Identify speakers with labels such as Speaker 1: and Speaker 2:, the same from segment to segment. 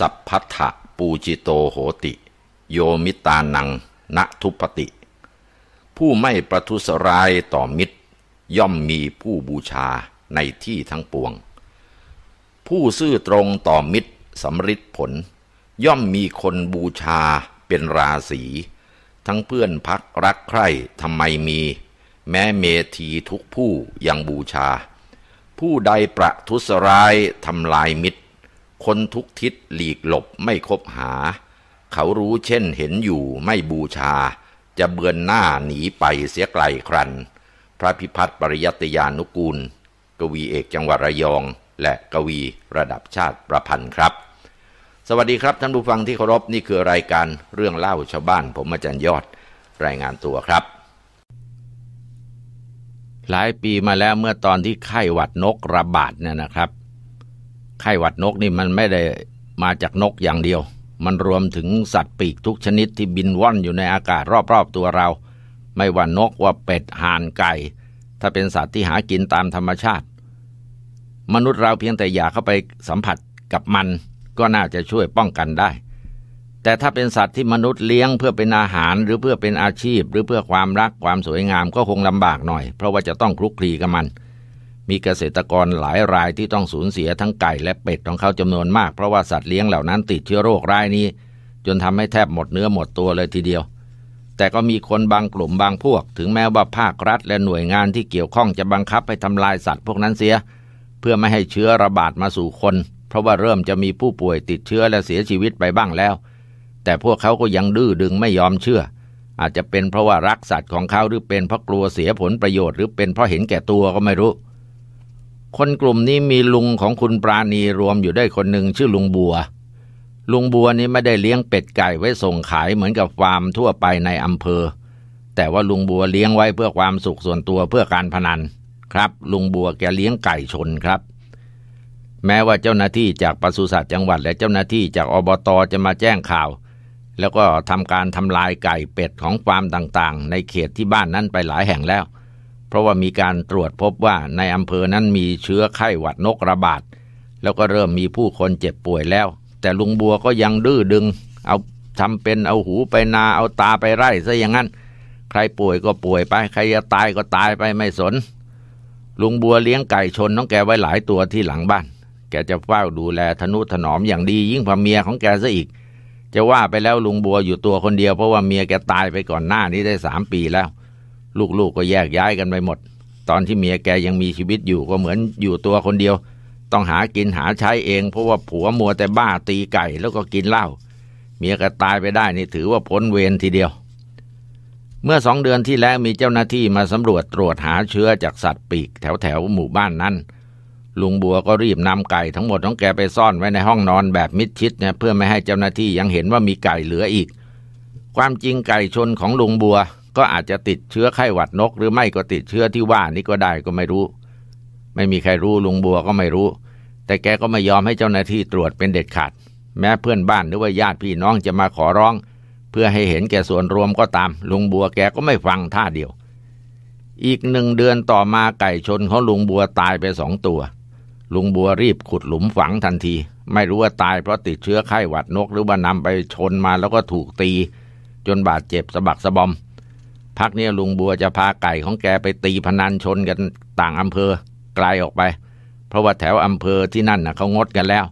Speaker 1: สัพพัทธปูจิโตโหติโยมิตานัง ณทุปติ ผู้ไม่ประทุสรายต่อมิตร ย่อมมีผู้บูชาในที่ทั้งปวง ผู้ซื่อตรงต่อมิตรสำริดผล ย่อมมีคนบูชาเป็นราศีทั้งเพื่อนพักรักใคร่ทำไมมีแม้เมธีทุกผู้ยังบูชา ผู้ใดประทุสรายทำลายมิตรคนทุกทิศหลีกหลบไม่คบหา เขารู้เช่นเห็นอยู่ไม่บูชา จะเบือนหน้าหนีไปเสียไกลครัน พระพิพัฒน์ปริยัติยานุกูล กวีเอกจังหวัดระยองและกวีระดับชาติประพันธ์ครับ สวัสดีครับท่านผู้ฟังที่เคารพนี่คือรายการเรื่องเล่าชาวบ้านผมอาจารย์ยอดรายงานตัวครับ หลายปีมาแล้วเมื่อตอนที่ไข้หวัดนกระบาดเนี่ยนะครับไข้หวัดนกนี่มันไม่ได้มาจากนกอย่างเดียว มันรวมถึงสัตว์ปีกทุกชนิดที่บินว่อนอยู่ในอากาศรอบ ๆตัวเรา ไม่ว่านกว่าเป็ดห่านไก่ ถ้าเป็นสัตว์ที่หากินตามธรรมชาติ มนุษย์เราเพียงแต่อย่าเข้าไปสัมผัสกับมัน ก็น่าจะช่วยป้องกันได้ แต่ถ้าเป็นสัตว์ที่มนุษย์เลี้ยงเพื่อเป็นอาหารหรือเพื่อเป็นอาชีพ หรือเพื่อความรักความสวยงามก็คงลำบากหน่อย เพราะว่าจะต้องคลุกคลีกับมันมีเกษตรกรหลายรายที่ต้องสูญเสียทั้งไก่และเป็ดของเขาจำนวนมากเพราะว่าสัตว์เลี้ยงเหล่านั้นติดเชื้อโรคร้ายนี้ จนทำให้แทบหมดเนื้อหมดตัวเลยทีเดียว แต่ก็มีคนบางกลุ่มบางพวก ถึงแม้ว่าภาครัฐและหน่วยงานที่เกี่ยวข้องจะบังคับให้ทำลายสัตว์พวกนั้นเสีย เพื่อไม่ให้เชื้อระบาดมาสู่คน เพราะว่าเริ่มจะมีผู้ป่วยติดเชื้อและเสียชีวิตไปบ้างแล้ว แต่พวกเขาก็ยังดื้อดึงไม่ยอมเชื่อ อาจจะเป็นเพราะว่ารักสัตว์ของเขาหรือเป็นเพราะกลัวเสียผลประโยชน์หรือเป็นเพราะเห็นแก่ตัวก็ไม่รู้คนกลุ่มนี้มีลุงของคุณปราณีรวมอยู่ด้วยคนหนึ่งชื่อลุงบัว ลุงบัวนี้ไม่ได้เลี้ยงเป็ดไก่ไว้ส่งขายเหมือนกับฟาร์มทั่วไปในอำเภอ แต่ว่าลุงบัวเลี้ยงไว้เพื่อความสุขส่วนตัวเพื่อการพนัน ครับ ลุงบัวแกเลี้ยงไก่ชนครับ แม้ว่าเจ้าหน้าที่จากปศุสัตว์จังหวัดและเจ้าหน้าที่จากอบตจะมาแจ้งข่าว แล้วก็ทำการทำลายไก่เป็ดของฟาร์มต่างๆ ในเขตที่บ้านนั้นไปหลายแห่งแล้วเพราะว่ามีการตรวจพบว่าในอำเภอนั้นมีเชื้อไข้หวัดนกระบาดแล้วก็เริ่มมีผู้คนเจ็บป่วยแล้ว แต่ลุงบัวก็ยังดื้อดึง เอาทำเป็นเอาหูไปนาเอาตาไปไร่ซะอย่างนั้น ใครป่วยก็ป่วยไป ใครจะตายก็ตายไปไม่สน ลุงบัวเลี้ยงไก่ชนน้องแกไว้หลายตัวที่หลังบ้าน แกจะเฝ้าดูแลทนุถนอมอย่างดียิ่งพ่อเมียของแกซะอีก จะว่าไปแล้วลุงบัวอยู่ตัวคนเดียวเพราะว่าเมียแกตายไปก่อนหน้านี้ได้สามปีแล้วลูกๆกก็แยกย้ายกันไปหมด ตอนที่เมียแกยังมีชีวิตอยู่ก็เหมือนอยู่ตัวคนเดียว ต้องหากินหาใช้เอง เพราะว่าผัวมัวแต่บ้า ตีไก่แล้วก็กินเหล้าเมียก็ตายไปได้นี่ถือว่าพ้นเวรทีเดียว เมื่อสองเดือนที่แล้วมีเจ้าหน้าที่มาสำรวจตรวจหาเชื้อจากสัตว์ปีกแถวแถวหมู่บ้านนั้นลุงบัวก็รีบนำไก่ทั้งหมดของแกไปซ่อนไว้ในห้องนอนแบบมิดชิดเนี่ย เพื่อไม่ให้เจ้าหน้าที่ยังเห็นว่ามีไก่เหลืออีก ความจริงไก่ชนของลุงบัวก็อาจจะติดเชื้อไข้หวัดนกหรือไม่ก็ติดเชื้อที่ว่านี้ก็ได้ก็ไม่รู้ ไม่มีใครรู้ ลุงบัวก็ไม่รู้ แต่แกก็ไม่ยอมให้เจ้าหน้าที่ตรวจเป็นเด็ดขาดแม้เพื่อนบ้านหรือว่าญาติพี่น้องจะมาขอร้อง เพื่อให้เห็นแก่ส่วนรวมก็ตามลุงบัวแกก็ไม่ฟังท่าเดียว อีกหนึ่งเดือนต่อมาไก่ชนของลุงบัวตายไปสองตัวลุงบัวรีบขุดหลุมฝังทันที ไม่รู้ว่าตายเพราะติดเชื้อไข้หวัดนก หรือว่านำไปชนมาแล้วก็ถูกตี จนบาดเจ็บสะบักสะบอมพักนี้ลุงบัวจะพาไก่ของแกไปตีพนันชนกันต่างอำเภอไกลออกไป เพราะว่าแถวอำเภอที่นั่นนะเขางดกันแล้ว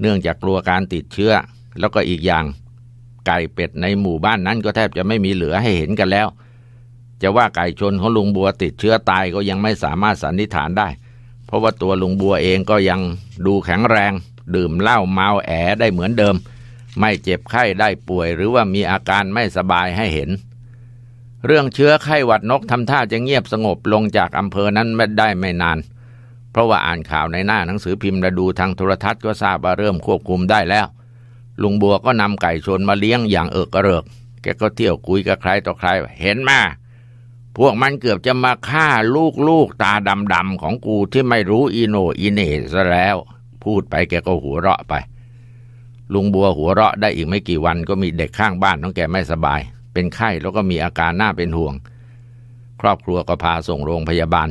Speaker 1: เนื่องจากกลัวการติดเชื้อ แล้วก็อีกอย่าง ไก่เป็ดในหมู่บ้านนั้นก็แทบจะไม่มีเหลือให้เห็นกันแล้ว จะว่าไก่ชนของลุงบัวติดเชื้อตายก็ยังไม่สามารถสันนิษฐานได้ เพราะว่าตัวลุงบัวเองก็ยังดูแข็งแรง ดื่มเหล้าเมาแอได้เหมือนเดิม ไม่เจ็บไข้ได้ป่วย หรือว่ามีอาการไม่สบายให้เห็นเรื่องเชื้อไข้หวัดนกทำท่าจะเงียบสงบลงจากอำเภอนั้นไม่ได้ไม่นาน เพราะว่าอ่านข่าวในหน้าหนังสือพิมพ์และดูทางโทรทัศน์ก็ทราบว่าเริ่มควบคุมได้แล้ว ลุงบัวก็นำไก่ชนมาเลี้ยงอย่างเอิกกรเริก แกก็เที่ยวคุยกับใครต่อใครเห็นมา พวกมันเกือบจะมาฆ่าลูกลูกตาดำๆของกูที่ไม่รู้อีโนอีเนซะแล้ว พูดไปแกก็หัวเราะไปลุงบัวหัวเราะได้อีกไม่กี่วันก็มีเด็กข้างบ้านของแกไม่สบายเป็นไข้แล้วก็มีอาการน่าเป็นห่วง ครอบครัวก็พาส่งโรงพยาบาล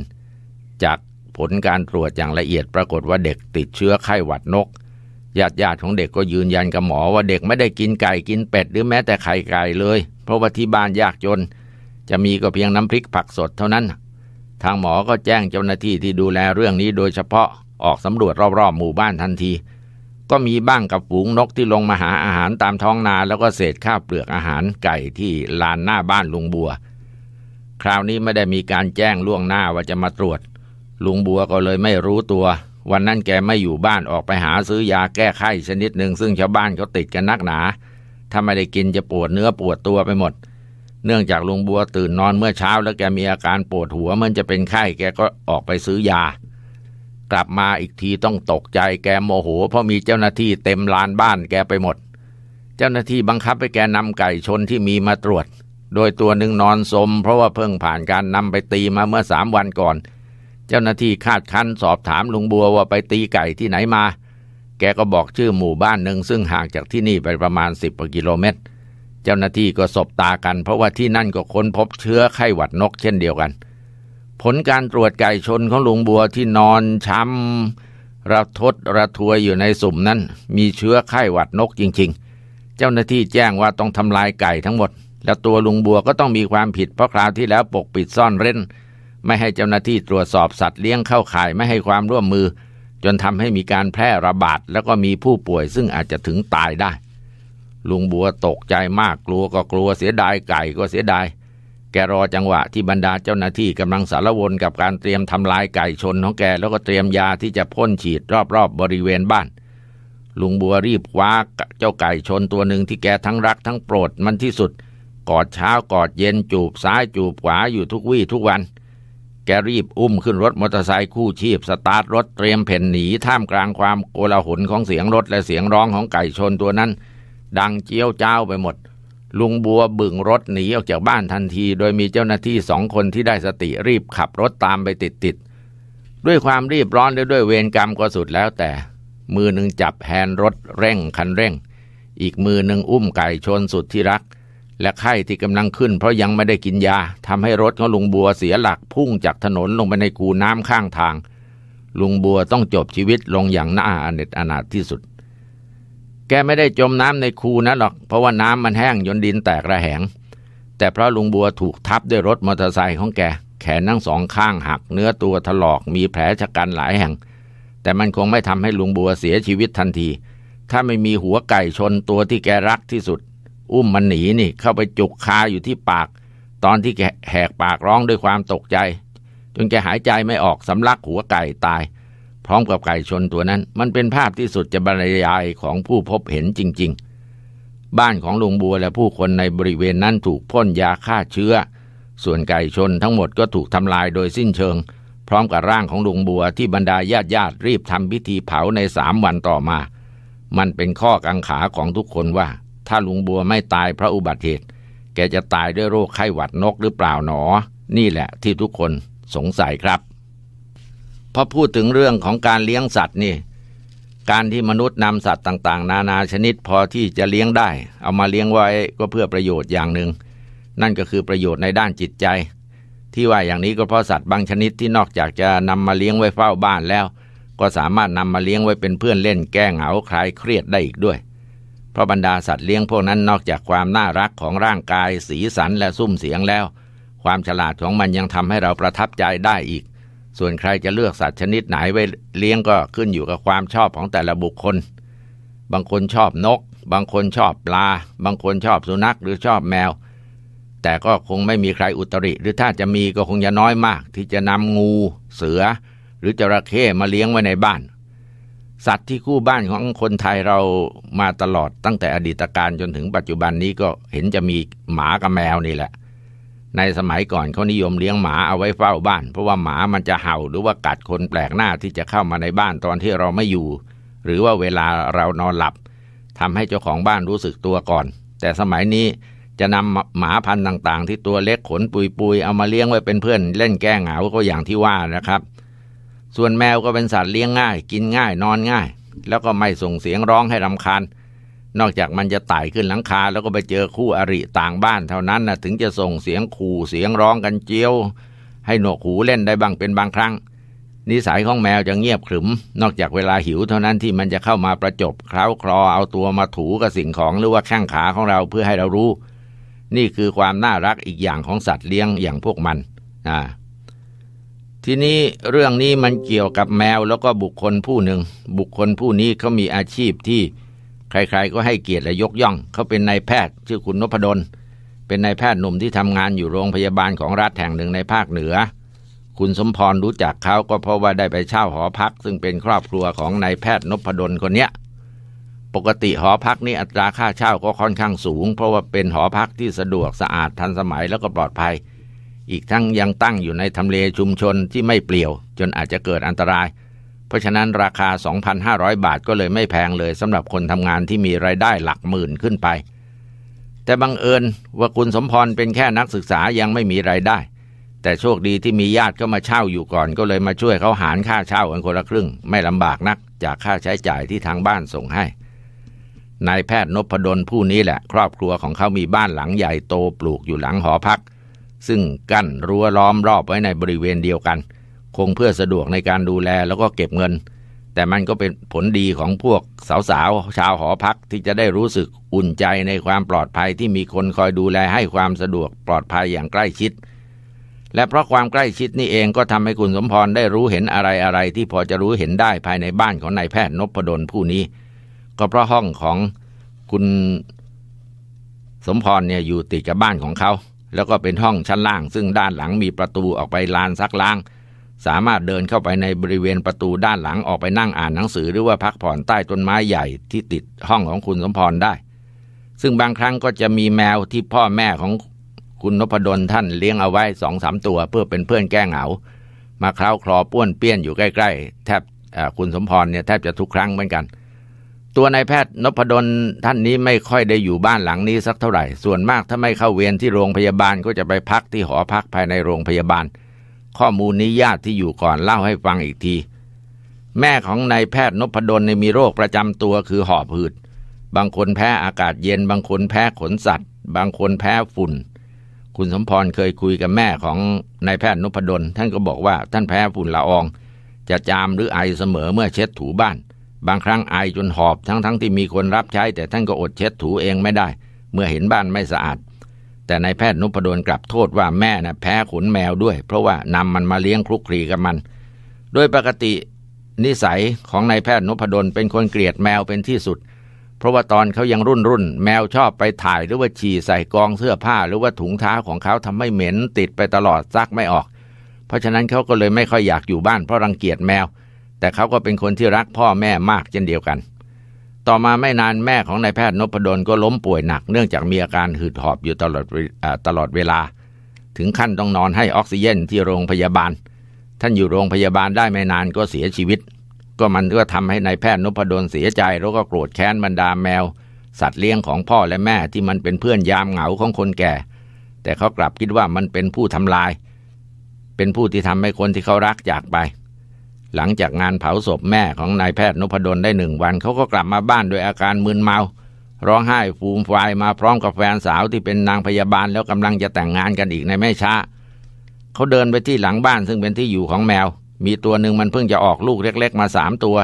Speaker 1: จากผลการตรวจอย่างละเอียดปรากฏว่าเด็กติดเชื้อไข้หวัดนกญาติญาติของเด็กก็ยืนยันกับหมอว่าเด็กไม่ได้กินไก่กินเป็ดหรือแม้แต่ไข่ไก่เลยเพราะว่าที่บ้านยากจน จะมีก็เพียงน้ำพริกผักสดเท่านั้น ทางหมอก็แจ้งเจ้าหน้าที่ที่ดูแลเรื่องนี้ โดยเฉพาะออกสำรวจรอบๆหมู่บ้านทันทีก็มีบ้างกับฝูงนกที่ลงมาหาอาหารตามท้องนาแล้วก็เศษข้าวเปลือกอาหารไก่ที่ลานหน้าบ้านลุงบัว คราวนี้ไม่ได้มีการแจ้งล่วงหน้าว่าจะมาตรวจลุงบัวก็เลยไม่รู้ตัว วันนั้นแกไม่อยู่บ้านออกไปหาซื้อยาแก้ไข้ ชนิดหนึ่งซึ่งชาวบ้านเขาติดกันนักหนาถ้าไม่ได้กินจะปวดเนื้อปวดตัวไปหมด เนื่องจากลุงบัวตื่นนอนเมื่อเช้า แล้วแกมีอาการปวดหัวมันจะเป็นไข้แกก็ออกไปซื้อยากลับมาอีกทีต้องตกใจแกโมโหเพราะมีเจ้าหน้าที่เต็มลานบ้านแกไปหมดเจ้าหน้าที่บังคับให้แกนำไก่ชนที่มีมาตรวจ โดยตัวหนึ่งนอนสมเพราะว่าเพิ่งผ่านการนำไปตีมาเมื่อสามวันก่อน เจ้าหน้าที่คาดคั้นสอบถามลุงบัวว่าไปตีไก่ที่ไหนมา แกก็บอกชื่อหมู่บ้านหนึ่งซึ่งห่างจากที่นี่ไปประมาณสิบกิโลเมตรเจ้าหน้าที่ก็สบตากันเพราะว่าที่นั่นก็ค้นพบเชื้อไข้หวัดนกเช่นเดียวกันเผลการตรวจไก่ชนของลุงบัวที่นอนช้ำระทดระทวยอยู่ในสุ่มนั้น มีเชื้อไข้หวัดนกจริงๆ เจ้าหน้าที่แจ้งว่าต้องทำลายไก่ทั้งหมด และตัวลุงบัวก็ต้องมีความผิด เพราะคราวที่แล้วปกปิดซ่อนเร้นไม่ให้เจ้าหน้าที่ตรวจสอบสัตว์เลี้ยงเข้าข่ายไม่ให้ความร่วมมือ จนทำให้มีการแพร่ระบาด แล้วก็มีผู้ป่วยซึ่งอาจจะถึงตายได้ลุงบัวตกใจมากกลัวก็กลัวเสียดายไก่ก็เสียดายแกรอจังหวะที่บรรดาเจ้าหน้าที่กำลังสารวน กับการเตรียมทำลายไก่ชนของแกแล้วก็เตรียมยาที่จะพ่นฉีดรอบๆบบริเวณบ้านลุงบัวรีบคว้าเจ้าไก่ชนตัวหนึ่งที่แกทั้งรักทั้งโปรดมันที่สุด กอดเช้ากอดเย็นจูบซ้ายจูบขวาอยู่ทุกวี่ทุกวัน แกรีบอุ้มขึ้นรถมอเตอร์ไซค์คู่ชีพสตาร์ทรถเตรียมเพ่นหนีท่ามกลางความโกลาหลของเสียงรถและเสียงร้องของไก่ชนตัวนั้น ดังเจียวเจ้าไปหมดลุงบัวบึ่งรถหนีออกจากบ้านทันที โดยมีเจ้าหน้าที่สองคนที่ได้สติรีบขับรถตามไปติดๆด้วยความรีบร้อนและด้วยเวรกรรมก็สุดแล้วแต่ มือหนึ่งจับแฮนด์รถเร่งคันเร่ง อีกมือหนึ่งอุ้มไก่ชนสุดที่รักและไข้ที่กำลังขึ้นเพราะยังไม่ได้กินยาทำให้รถของลุงบัวเสียหลักพุ่งจากถนนลงไปในคูน้ำข้างทาง ลุงบัวต้องจบชีวิตลงอย่างน่าอเนจอนาถที่สุดแกไม่ได้จมน้ำในคูนันหรอกเพราะว่าน้ำมันแห้งยนดินแตกระแหง แต่เพราะลุงบัวถูกทับด้วยรถมอเตอร์ไซค์ของแกแขนทั้งสองข้างหัก เนื้อตัวถลอกมีแผลชะกันหลายแห่ง แต่มันคงไม่ทำให้ลุงบัวเสียชีวิตทันที ถ้าไม่มีหัวไก่ชน ตัวที่แกรักที่สุด อุ้มมันหนีนี่เข้าไปจุกคาอยู่ที่ปาก ตอนที่แกแหกปากร้องด้วยความตกใจ จนแกหายใจไม่ออกสำลักหัวไก่ตายร้อมกับไก่ชนตัวนั้น มันเป็นภาพที่สุดจะบรรยายของผู้พบเห็นจริง ๆ บ้านของลุงบัวและผู้คนในบริเวณนั้นถูกพ่นยาฆ่าเชื้อ ส่วนไก่ชนทั้งหมดก็ถูกทำลายโดยสิ้นเชิง พร้อมกับร่างของลุงบัวที่บรรดาญาติญาติรีบทำพิธีเผาในสามวันต่อมา มันเป็นข้อกังขาของทุกคนว่า ถ้าลุงบัวไม่ตายเพราะอุบัติเหตุ แกจะตายด้วยโรคไข้หวัดนกหรือเปล่าหนอ นี่แหละที่ทุกคนสงสัยครับพอพูดถึงเรื่องของการเลี้ยงสัตว์นี่ การที่มนุษย์นำสัตว์ต่าง ๆ นานาชนิดพอที่จะเลี้ยงได้ เอามาเลี้ยงไว้ก็เพื่อประโยชน์อย่างหนึ่งนั่นก็คือประโยชน์ในด้านจิตใจ ที่ว่าอย่างนี้ก็เพราะสัตว์บางชนิดที่นอกจากจะนำมาเลี้ยงไว้เฝ้าบ้านแล้ว ก็สามารถนำมาเลี้ยงไว้เป็นเพื่อนเล่นแก้เหงาคลายเครียดได้อีกด้วย เพราะบรรดาสัตว์เลี้ยงพวกนั้นนอกจากความน่ารักของร่างกาย สีสันและซุ้มเสียงแล้ว ความฉลาดของมันยังทำให้เราประทับใจได้อีกส่วนใครจะเลือกสัตว์ชนิดไหนไว้เลี้ยงก็ขึ้นอยู่กับความชอบของแต่ละบุคคล บางคนชอบนก บางคนชอบปลา บางคนชอบสุนัขหรือชอบแมว แต่ก็คงไม่มีใครอุตริ หรือถ้าจะมีก็คงจะน้อยมากที่จะนำงูเสือ หรือจระเข้มาเลี้ยงไว้ในบ้าน สัตว์ที่คู่บ้านของคนไทยเรามาตลอดตั้งแต่อดีตการจนถึงปัจจุบันนี้ก็เห็นจะมีหมากับแมวนี่แหละในสมัยก่อนเขานิยมเลี้ยงหมาเอาไว้เฝ้าบ้าน เพราะว่าหมามันจะเห่าหรือว่ากัดคนแปลกหน้าที่จะเข้ามาในบ้านตอนที่เราไม่อยู่ หรือว่าเวลาเรานอนหลับ ทำให้เจ้าของบ้านรู้สึกตัวก่อน แต่สมัยนี้จะนำหมาพันธุ์ต่างๆ ที่ตัวเล็กขนปุยๆเอามาเลี้ยงไว้เป็นเพื่อนเล่นแก้เหงาก็อย่างที่ว่านะครับ ส่วนแมวก็เป็นสัตว์เลี้ยงง่าย กินง่ายนอนง่ายแล้วก็ไม่ส่งเสียงร้องให้ราคาญนอกจากมันจะไต่ขึ้นหลังคา แล้วก็ไปเจอคู่อริต่างบ้านเท่านั้นนะถึงจะส่งเสียงขู่เสียงร้องกันเจียว ให้หนวกหูเล่นได้บ้างเป็นบางครั้ง นิสัยของแมวจะเงียบขรึม นอกจากเวลาหิวเท่านั้นที่มันจะเข้ามาประจบคร้าวคลอเอาตัวมาถูกับสิ่งของหรือว่าแข้งขาของเราเพื่อให้เรารู้ นี่คือความน่ารักอีกอย่างของสัตว์เลี้ยงอย่างพวกมันอ่าทีนี้เรื่องนี้มันเกี่ยวกับแมวแล้วก็บุคคลผู้หนึ่ง บุคคลผู้นี้เขามีอาชีพที่ใครๆก็ให้เกียรติและยกย่อง เขาเป็นนายแพทย์ชื่อคุณนพดลเป็นนายแพทย์หนุ่มที่ทำงานอยู่โรงพยาบาลของรัฐแห่งหนึ่งในภาคเหนือ คุณสมพรรู้จักเขาก็เพราะว่าได้ไปเช่าหอพักซึ่งเป็นครอบครัวของนายแพทย์นพดลคนเนี้ยปกติหอพักนี้อัตราค่าเช่าก็ค่อนข้างสูง เพราะว่าเป็นหอพักที่สะดวกสะอาดทันสมัยแล้วก็ปลอดภัย อีกทั้งยังตั้งอยู่ในทำเลชุมชนที่ไม่เปลี่ยวจนอาจจะเกิดอันตรายเพราะฉะนั้นราคา 2,500 บาทก็เลยไม่แพงเลยสำหรับคนทำงานที่มีรายได้หลักหมื่นขึ้นไป แต่บังเอิญว่าคุณสมพรเป็นแค่นักศึกษายังไม่มีรายได้ แต่โชคดีที่มีญาติก็มาเช่าอยู่ก่อนก็เลยมาช่วยเขาหารค่าเช่ากันคนละครึ่ง ไม่ลำบากนักจากค่าใช้จ่ายที่ทางบ้านส่งให้ นายแพทย์นพดลผู้นี้แหละ ครอบครัวของเขามีบ้านหลังใหญ่โตปลูกอยู่หลังหอพัก ซึ่งกั้นรั้วล้อมรอบไว้ในบริเวณเดียวกันคงเพื่อสะดวกในการดูแลแล้วก็เก็บเงิน แต่มันก็เป็นผลดีของพวกสาวๆ ชาวหอพักที่จะได้รู้สึกอุ่นใจในความปลอดภัยที่มีคนคอยดูแลให้ความสะดวกปลอดภัยอย่างใกล้ชิด และเพราะความใกล้ชิดนี่เองก็ทำให้คุณสมพร ได้รู้เห็นอะไรอะไร ที่พอจะรู้เห็นได้ภายในบ้านของนายแพทย์นพดลผู้นี้ ก็เพราะห้องของคุณสมพรเนี่ยอยู่ติดกับบ้านของเขาแล้วก็เป็นห้องชั้นล่าง ซึ่งด้านหลังมีประตูออกไปลานซักล้างสามารถเดินเข้าไปในบริเวณประตูด้านหลังออกไปนั่งอ่านหนังสือหรือว่าพักผ่อนใต้ต้นไม้ใหญ่ที่ติดห้องของคุณสมพรได้ ซึ่งบางครั้งก็จะมีแมวที่พ่อแม่ของคุณนพดลท่านเลี้ยงเอาไว้สองสามตัว เพื่อเป็นเพื่อนแก้เหงา มาคล้าคลอป้วนเปี้ยนอยู่ใกล้ ๆ แทบคุณสมพรเนี่ยแทบจะทุกครั้งเหมือนกัน ตัวนายแพทย์นพดลท่านนี้ไม่ค่อยได้อยู่บ้านหลังนี้สักเท่าไหร่ ส่วนมากถ้าไม่เข้าเวรที่โรงพยาบาลก็จะไปพักที่หอพักภายในโรงพยาบาลข้อมูลนี้ญาติที่อยู่ก่อนเล่าให้ฟังอีกทีแม่ของนายแพทย์นพดลในมีโรคประจำตัวคือหอบหืดบางคนแพ้อากาศเย็นบางคนแพ้ขนสัตว์ บางคนแพ้ฝุ่น คุณสมพรเคยคุยกับแม่ของนายแพทย์นพดลท่านก็บอกว่า ท่านแพ้ฝุ่นละอองจะจามหรือไอเสมอเมื่อเช็ดถูบ้าน บางครั้งไอจนหอบทั้งๆทที่มีคนรับใช้แต่ท่านก็อดเช็ดถูเองไม่ได้ เมื่อเห็นบ้านไม่สะอาดแต่นายแพทย์นุพดลกลับโทษว่าแม่นะ่ะแพ้ขุนแมวด้วยเพราะว่านำมันมาเลี้ยงคลุกคลีกับมันโดยปกตินิสัยของนายแพทย์นุพดลเป็นคนเกลียดแมวเป็นที่สุด เพราะว่าตอนเขายังรุ่นรุ่นแมวชอบไปถ่ายหรือว่าฉี่ใส่กองเสื้อผ้า หรือว่าถุงเท้าของเขาทำให้เหม็นติดไปตลอดซักไม่ออก เพราะฉะนั้นเขาก็เลยไม่ค่อยอยากอยู่บ้านเพราะรังเกียจแมว แต่เขาก็เป็นคนที่รักพ่อแม่มากเช่นเดียวกันต่อมาไม่นานแม่ของนายแพทย์นพดลก็ล้มป่วยหนักเนื่องจากมีอาการหืดหอบอยู่ตลอดตลอดเวลา ถึงขั้นต้องนอนให้ออกซิเจนที่โรงพยาบาล ท่านอยู่โรงพยาบาลได้ไม่นานก็เสียชีวิต ก็มันก็ทำให้ในายแพทย์นพดลเสียใจ แล้วก็โกรธแค้นบรรดาแมว สัตว์เลี้ยงของพ่อและแม่ที่มันเป็นเพื่อนยามเหงาของคนแก่ แต่เขากลับคิดว่ามันเป็นผู้ทำลาย เป็นผู้ที่ทำให้คนที่เขารักจากไปหลังจากงานเผาศพแม่ของนายแพทย์นพดลได้หนึ่งวันเขาก็กลับมาบ้านโดยอาการมึนเมา ร้องไห้ฟูมฟายมาพร้อมกับแฟนสาวที่เป็นนางพยาบาลแล้วกำลังจะแต่งงานกันอีกในไม่ช้าเขาเดินไปที่หลังบ้านซึ่งเป็นที่อยู่ของแมว มีตัวหนึ่งมันเพิ่งจะออกลูกเล็กๆมาสามตัว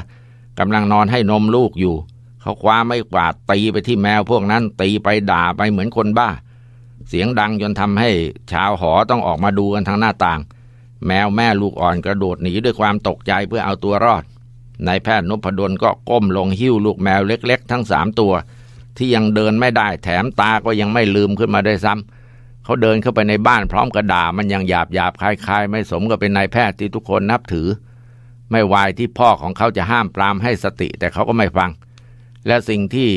Speaker 1: กำลังนอนให้นมลูกอยู่เขาคว้าไม่กวาดตีไปที่แมวพวกนั้นตีไปด่าไปเหมือนคนบ้า เสียงดังจนทำให้ชาวหอต้องออกมาดูกันทางหน้าต่างแมวแม่ลูกอ่อนกระโดดหนีด้วยความตกใจเพื่อเอาตัวรอดนายแพทย์นพดลก็ก้มลงหิ้วลูกแมวเล็กๆ ทั้งสามตัว ที่ยังเดินไม่ได้แถมตาก็ยังไม่ลืมขึ้นมาได้ซ้ำเขาเดินเข้าไปในบ้านพร้อมกระดา มันยังหยาบหยาบคลายๆ ไม่สมกับเป็นนายแพทย์ที่ทุกคนนับถือ ไม่วายที่พ่อของเขาจะห้ามปรามให้สติ แต่เขาก็ไม่ฟัง และสิ่งที่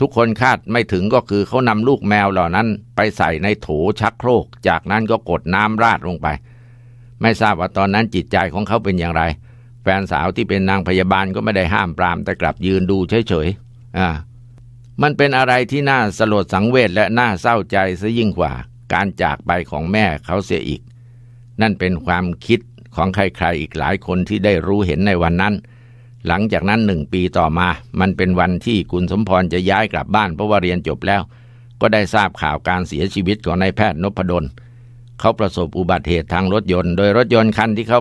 Speaker 1: ทุกคนคาดไม่ถึงก็คือเขานำลูกแมวเหล่านั้นไปใส่ในโถชักโครกจากนั้นก็กดน้ำราดลงไปไม่ทราบว่าตอนนั้นจิตใจของเขาเป็นอย่างไร แฟนสาวที่เป็นนางพยาบาลก็ไม่ได้ห้ามปรามแต่กลับยืนดูเฉยๆ อ่า มันเป็นอะไรที่น่าสลดสังเวชและน่าเศร้าใจซะยิ่งกว่า การจากไปของแม่เขาเสียอีก นั่นเป็นความคิดของใครๆอีกหลายคนที่ได้รู้เห็นในวันนั้น หลังจากนั้นหนึ่งปีต่อมา มันเป็นวันที่คุณสมพรจะย้ายกลับบ้าน เพราะว่าเรียนจบแล้ว ก็ได้ทราบข่าวการเสียชีวิตของนายแพทย์นพดลเขาประสบอุบัติเหตุทางรถยนต์โดย รถยนต์คันที่เขา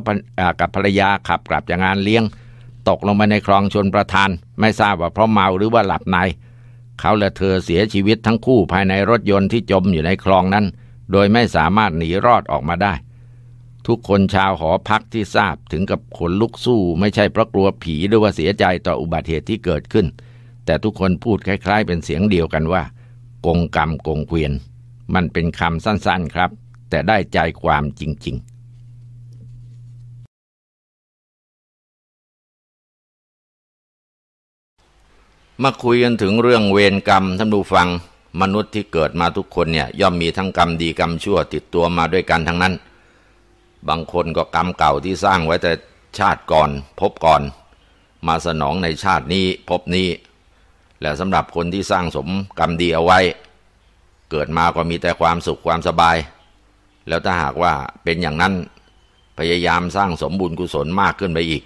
Speaker 1: กับภรรยาขับกลับจากงานเลี้ยง ตกลงไปในคลองชนประทาน ไม่ทราบว่าเพราะเมาหรือว่าหลับใน เขาและเธอเสียชีวิตทั้งคู่ภายในรถยนต์ที่จมอยู่ในคลองนั้น โดยไม่สามารถหนีรอดออกมาได้ ทุกคนชาวหอพักที่ทราบถึงกับขนลุกสู้ ไม่ใช่เพราะกลัวผีหรือว่าเสียใจต่ออุบัติเหตุที่เกิดขึ้น แต่ทุกคนพูดคล้าย ๆ เป็นเสียงเดียวกันว่า กงกรรมกงเกวียน มันเป็นคำสั้นๆครับแต่ได้ใจความจริงๆมาคุยกันถึงเรื่องเวรกรรมท่านผู้ฟังมนุษย์ที่เกิดมาทุกคนเนี่ยย่อมมีทั้งกรรมดีกรรมชั่วติดตัวมาด้วยกันทั้งนั้น บางคนก็กรรมเก่าที่สร้างไว้แต่ชาติก่อนพบก่อน มาสนองในชาตินี้พบนี้ และสำหรับคนที่สร้างสมกรรมดีเอาไว้ เกิดมาก็มีแต่ความสุขความสบายแล้วถ้าหากว่าเป็นอย่างนั้น พยายามสร้างสมบูรณ์กุศลมากขึ้นไปอีก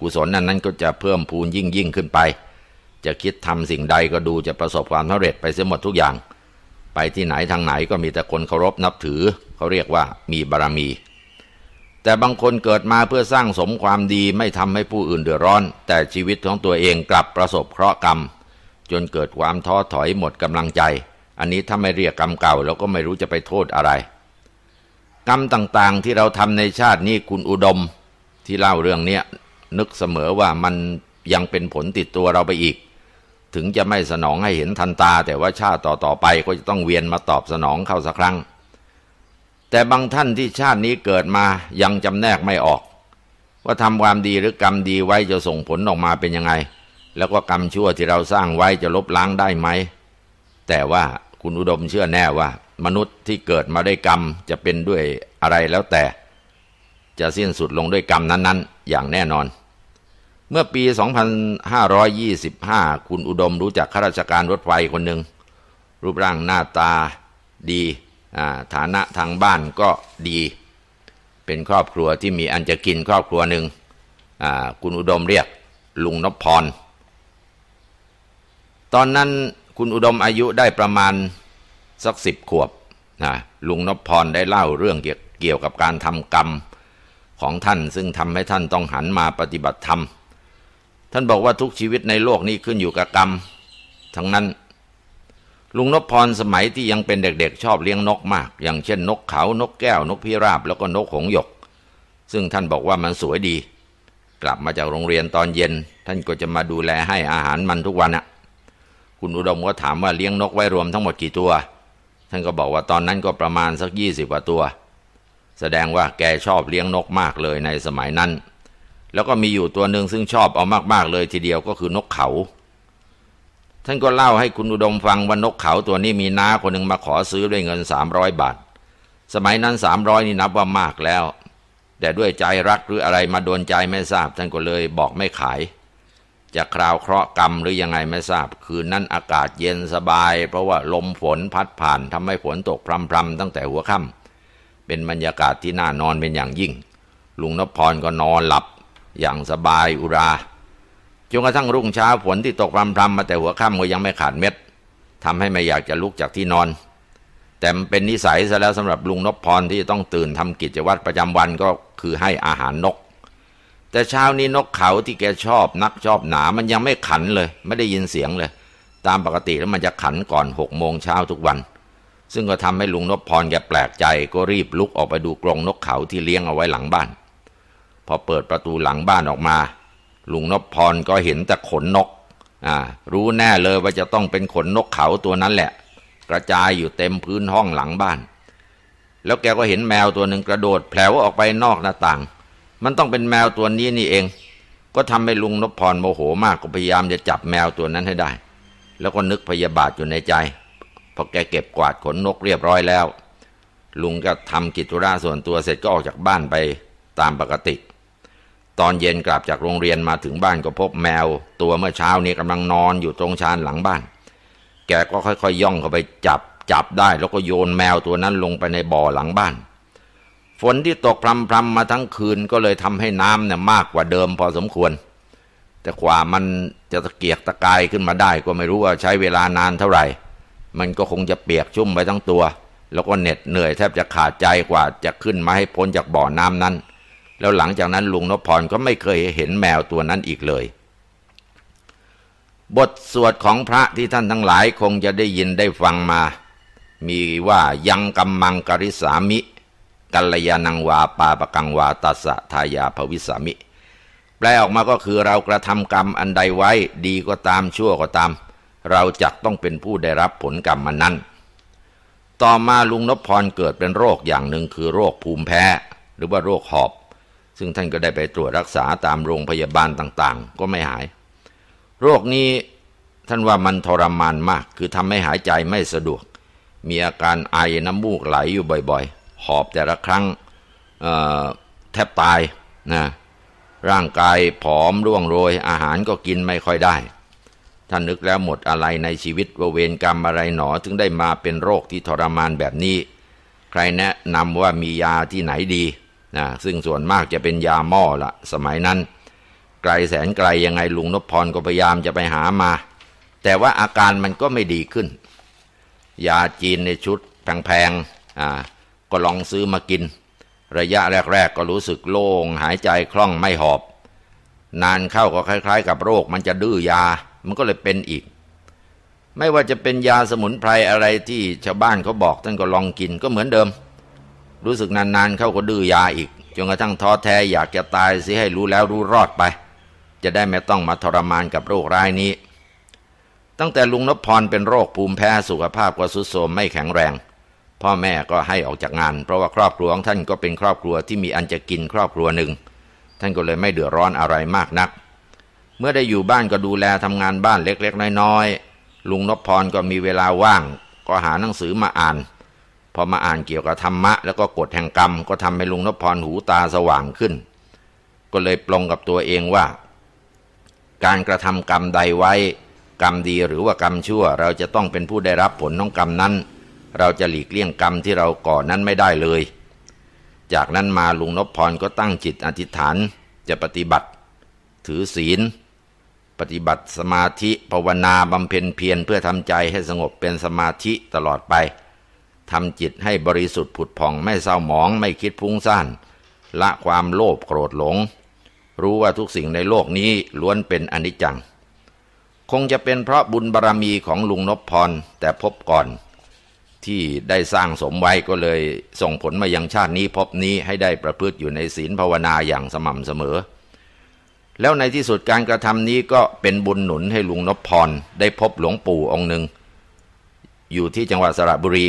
Speaker 1: กุศลนั้นนั้นก็จะเพิ่มพูนยิ่งยิ่งขึ้นไป จะคิดทำสิ่งใดก็ดูจะประสบความสำเร็จไปเสียหมดทุกอย่าง ไปที่ไหนทางไหนก็มีแต่คนเคารพนับถือเขาเรียกว่ามีบารมี แต่บางคนเกิดมาเพื่อสร้างสมความดีไม่ทำให้ผู้อื่น เดือดร้อน แต่ชีวิตของตัวเองกลับประสบเคราะห์กรรม จนเกิดความท้อถอยหมดกำลังใจ อันนี้ถ้าไม่เรียกกรรมเก่าเราก็ไม่รู้จะไปโทษอะไรกรรมต่างๆที่เราทำในชาตินี้คุณอุดมที่เล่าเรื่องนี้นึกเสมอว่ามันยังเป็นผลติดตัวเราไปอีก ถึงจะไม่สนองให้เห็นทันตา แต่ว่าชาติต่อๆไปก็จะต้องเวียนมาตอบสนองเข้าสักครั้ง แต่บางท่านที่ชาตินี้เกิดมายังจำแนกไม่ออก ว่าทำความดีหรือกรรมดีไว้จะส่งผลออกมาเป็นยังไง แล้วก็กรรมชั่วที่เราสร้างไว้จะลบล้างได้ไหม แต่ว่าคุณอุดมเชื่อแน่ว่ามนุษย์ที่เกิดมาด้วยกรรมจะเป็นด้วยอะไรแล้วแต่ จะสิ้นสุดลงด้วยกรรมนั้นๆ อย่างแน่นอน เมื่อปี 2525 คุณอุดมรู้จักข้าราชการรถไฟคนหนึ่งรูปร่างหน้าตาดีฐานะทางบ้านก็ดี เป็นครอบครัวที่มีอันจะกินครอบครัวหนึ่ง คุณอุดมเรียกลุงนพพร ตอนนั้นคุณอุดมอายุได้ประมาณสักสิบขวบนะลุงนพพรได้เล่าเรื่องเกี่ยวกับการทำกรรมของท่านซึ่งทำให้ท่านต้องหันมาปฏิบัติธรรม ท่านบอกว่าทุกชีวิตในโลกนี้ขึ้นอยู่กับกรรม ทั้งนั้น ลุงนพพรสมัยที่ยังเป็นเด็กๆชอบเลี้ยงนกมาก อย่างเช่นนกเขานกแก้ว นกพิราบแล้วก็นกหงหยก ซึ่งท่านบอกว่ามันสวยดี กลับมาจากโรงเรียนตอนเย็น ท่านก็จะมาดูแลให้อาหารมันทุกวันอะคุณอุดมก็ถามว่าเลี้ยงนกไว้รวมทั้งหมดกี่ตัวท่านก็บอกว่าตอนนั้นก็ประมาณสักยี่สิบกว่าตัว แสดงว่าแกชอบเลี้ยงนกมากเลยในสมัยนั้น แล้วก็มีอยู่ตัวหนึ่งซึ่งชอบเอามากๆเลยทีเดียวก็คือนกเขา ท่านก็เล่าให้คุณอุดมฟังว่านกเขาตัวนี้มีน้าคนหนึ่งมาขอซื้อด้วยเงินสามร้อยบาท สมัยนั้นสามร้อยนี่นับว่ามากแล้ว แต่ด้วยใจรักหรืออะไรมาโดนใจไม่ทราบ ท่านก็เลยบอกไม่ขายจะคราวเคราะห์กรรมหรือยังไงไม่ทราบ คืนนั้นอากาศเย็นสบาย เพราะว่าลมฝนพัดผ่านทำให้ฝนตกพรำๆตั้งแต่หัวค่ำเป็นบรรยากาศที่น่านอนเป็นอย่างยิ่ง ลุงนพรก็นอนหลับอย่างสบายอุราจนกระทั่งรุ่งเช้าฝนที่ตกพรำๆมาแต่หัวค่ำก็ยังไม่ขาดเม็ดทำให้ไม่อยากจะลุกจากที่นอน แต่เป็นนิสัยซะแล้วสำหรับลุงนพพรที่จะต้องตื่นทำกิจวัตรประจำวันก็คือให้อาหารนกแต่เช้านี้นกเขาที่แกชอบนักชอบหนามันยังไม่ขันเลย ไม่ได้ยินเสียงเลย ตามปกติแล้วมันจะขันก่อนหกโมงเช้าทุกวัน ซึ่งก็ทำให้ลุงนพพรแกแปลกใจก็รีบลุกออกไปดูกรงนกเขาที่เลี้ยงเอาไว้หลังบ้าน พอเปิดประตูหลังบ้านออกมา ลุงนพพรก็เห็นแต่ขนนกอ่ารู้แน่เลยว่าจะต้องเป็นขนนกเขาตัวนั้นแหละ กระจายอยู่เต็มพื้นห้องหลังบ้าน แล้วแกก็เห็นแมวตัวหนึ่งกระโดด แผลวออกไปนอกหน้าต่างมันต้องเป็นแมวตัวนี้นี่เอง ก็ทำให้ลุงนพพรโมโหมากก็พยายามจะจับแมวตัวนั้นให้ได้ แล้วก็นึกพยาบาทอยู่ในใจพอแกเก็บกวาดขนนกเรียบร้อยแล้ว ลุงก็ทำกิจธุระส่วนตัวเสร็จก็ออกจากบ้านไปตามปกติ ตอนเย็นกลับจากโรงเรียนมาถึงบ้านก็พบแมว ตัวเมื่อเช้านี้กำลังนอนอยู่ตรงชานหลังบ้าน แกก็ค่อยๆยย่องเข้าไปจับจับได้แล้วก็โยนแมวตัวนั้นลงไปในบ่อหลังบ้านฝนที่ตกพรำๆมาทั้งคืนก็เลยทำให้น้ำเนี่ยมากกว่าเดิมพอสมควร แต่กว่ามันจะตะเกียกตะกายขึ้นมาได้ก็ไม่รู้ว่าใช้เวลานานเท่าไหร่ มันก็คงจะเปียกชุ่มไปทั้งตัว แล้วก็เหน็ดเหนื่อยแทบจะขาดใจกว่าจะขึ้นมาให้พ้นจากบ่อน้ำนั้น แล้วหลังจากนั้นลุงนพพรก็ไม่เคยเห็นแมวตัวนั้นอีกเลย บทสวดของพระที่ท่านทั้งหลายคงจะได้ยินได้ฟังมา มีว่ายังกำมมังกริสามิกัลยาณังวาปาปกังวาตัสะทายาภวิสามิ แปลออกมาก็คือเรากระทำกรรมอันใดไว้ดีก็ตามชั่วก็ตาม เราจะต้องเป็นผู้ได้รับผลกรรมมันนั้น ต่อมาลุงนพพรเกิดเป็นโรคอย่างหนึ่ง คือโรคภูมิแพ้หรือว่าโรคหอบ ซึ่งท่านก็ได้ไปตรวจรักษาตามโรงพยาบาลต่าง ๆ ก็ไม่หาย โรคนี้ท่านว่ามันทรมานมาก คือทำให้หายใจไม่สะดวก มีอาการไอน้ำมูกไหลอยู่บ่อยหอบแต่ละครั้งแทบตายนะร่างกายผอมร่วงโรย อาหารก็กินไม่ค่อยได้ท่านนึกแล้วหมดอะไรในชีวิตวเวรกรรมอะไรหนอ ถึงได้มาเป็นโรคที่ทรมานแบบนี้ ใครแนะนำว่ามียาที่ไหนดีนะซึ่งส่วนมากจะเป็นยาหม้อละสมัยนั้น ไกลแสนไกลยังไงลุงนพพรก็พยายามจะไปหามา แต่ว่าอาการมันก็ไม่ดีขึ้น ยาจีนในชุดแพงๆอ่าก็ลองซื้อมากิน ระยะแรกๆก็รู้สึกโล่งหายใจคล่องไม่หอบ นานเข้าก็คล้ายๆกับโรคมันจะดื้อยา มันก็เลยเป็นอีก ไม่ว่าจะเป็นยาสมุนไพรอะไรที่ชาวบ้านเขาบอกท่านก็ลองกินก็เหมือนเดิม รู้สึกนานๆเข้าก็ดื้อยาอีกจนกระทั่งท้อแท้อยากจะตายเสียให้รู้แล้วรู้รอดไป จะได้ไม่ต้องมาทรมานกับโรคร้ายนี้ ตั้งแต่ลุงนพพรเป็นโรคภูมิแพ้สุขภาพก็ทรุดโทรมไม่แข็งแรงพ่อแม่ก็ให้ออกจากงานเพราะว่าครอบครัวของท่านก็เป็นครอบครัวที่มีอันจะกินครอบครัวหนึ่ง ท่านก็เลยไม่เดือดร้อนอะไรมากนัก เมื่อได้อยู่บ้านก็ดูแลทำงานบ้านเล็กๆน้อยๆลุงนพพรก็มีเวลาว่างก็หาหนังสือมาอ่านพอมาอ่านเกี่ยวกับธรรมะแล้วก็กฎแห่งกรรมก็ทำให้ลุงนพพรหูตาสว่างขึ้น ก็เลยปลงกับตัวเองว่า การกระทำกรรมใดไว้ กรรมดีหรือว่ากรรมชั่ว เราจะต้องเป็นผู้ได้รับผลของกรรมนั้นเราจะหลีกเลี่ยงกรรมที่เราก่อนนั้นไม่ได้เลย จากนั้นมาลุงนพพรก็ตั้งจิตอธิษฐานจะปฏิบัติถือศีล ปฏิบัติสมาธิภาวนาบำเพ็ญเพียรเพื่อทำใจให้สงบเป็นสมาธิตลอดไปทำจิตให้บริสุทธิ์ผุดผ่องไม่เศร้าหมองไม่คิดพุ่งสั้นละความโลภโกรธหลง รู้ว่าทุกสิ่งในโลกนี้ล้วนเป็นอนิจจังคงจะเป็นเพราะบุญบารรมีของลุงนพพรแต่พบก่อนที่ได้สร้างสมไว้ก็เลยส่งผลมายังชาตินี้พบนี้ให้ได้ประพฤติอยู่ในศีลภาวนาอย่างสม่ำเสมอ แล้วในที่สุดการกระทำนี้ก็เป็นบุญหนุนให้ลุงนพพรได้พบหลวงปู่องค์หนึ่ง อยู่ที่จังหวัดสระบุรี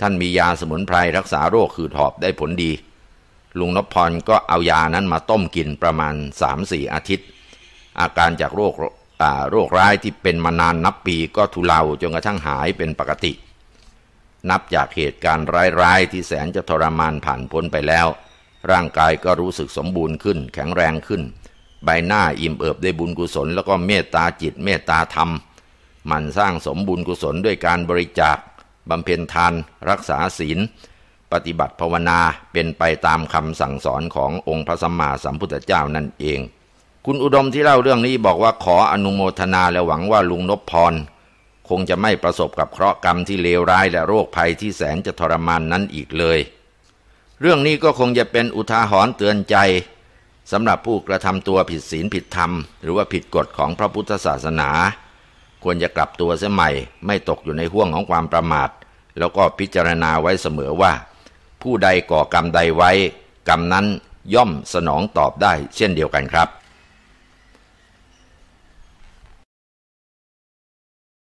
Speaker 1: ท่านมียาสมุนไพรรักษาโรคคือหอบได้ผลดี ลุงนพพรก็เอายานั้นมาต้มกินประมาณ 3-4 อาทิตย์ อาการจากโรคโรคร้ายที่เป็นมานานนับปีก็ทุเลาจนกระทั่งหายเป็นปกตินับจากเหตุการณ์ร้ายๆ ที่แสนจะทรมานผ่านพ้นไปแล้ว ร่างกายก็รู้สึกสมบูรณ์ขึ้น แข็งแรงขึ้น ใบหน้าอิ่มเอิบได้บุญกุศลแล้วก็เมตตาจิตเมตตาธรรมมันสร้างสมบุญกุศลด้วยการบริจาคบำเพ็ญทาน รักษาศีลปฏิบัติภาวนาเป็นไปตามคำสั่งสอนขององค์พระสัมมาสัมพุทธเจ้านั่นเอง คุณอุดมที่เล่าเรื่องนี้บอกว่าขออนุโมทนาและหวังว่าลุงนพพรคงจะไม่ประสบกับเคราะห์กรรมที่เลวร้ายและโรคภัยที่แสนจะทรมานนั้นอีกเลย เรื่องนี้ก็คงจะเป็นอุทาหรณ์เตือนใจสำหรับผู้กระทำตัวผิดศีลผิดธรรม หรือว่าผิดกฎของพระพุทธศาสนา ควรจะกลับตัวเสียใหม่ ไม่ตกอยู่ในห่วงของความประมาท แล้วก็พิจารณาไว้เสมอว่า ผู้ใดก่อกรรมใดไว้กรรมนั้นย่อมสนองตอบได้ เช่นเดียวกันครับ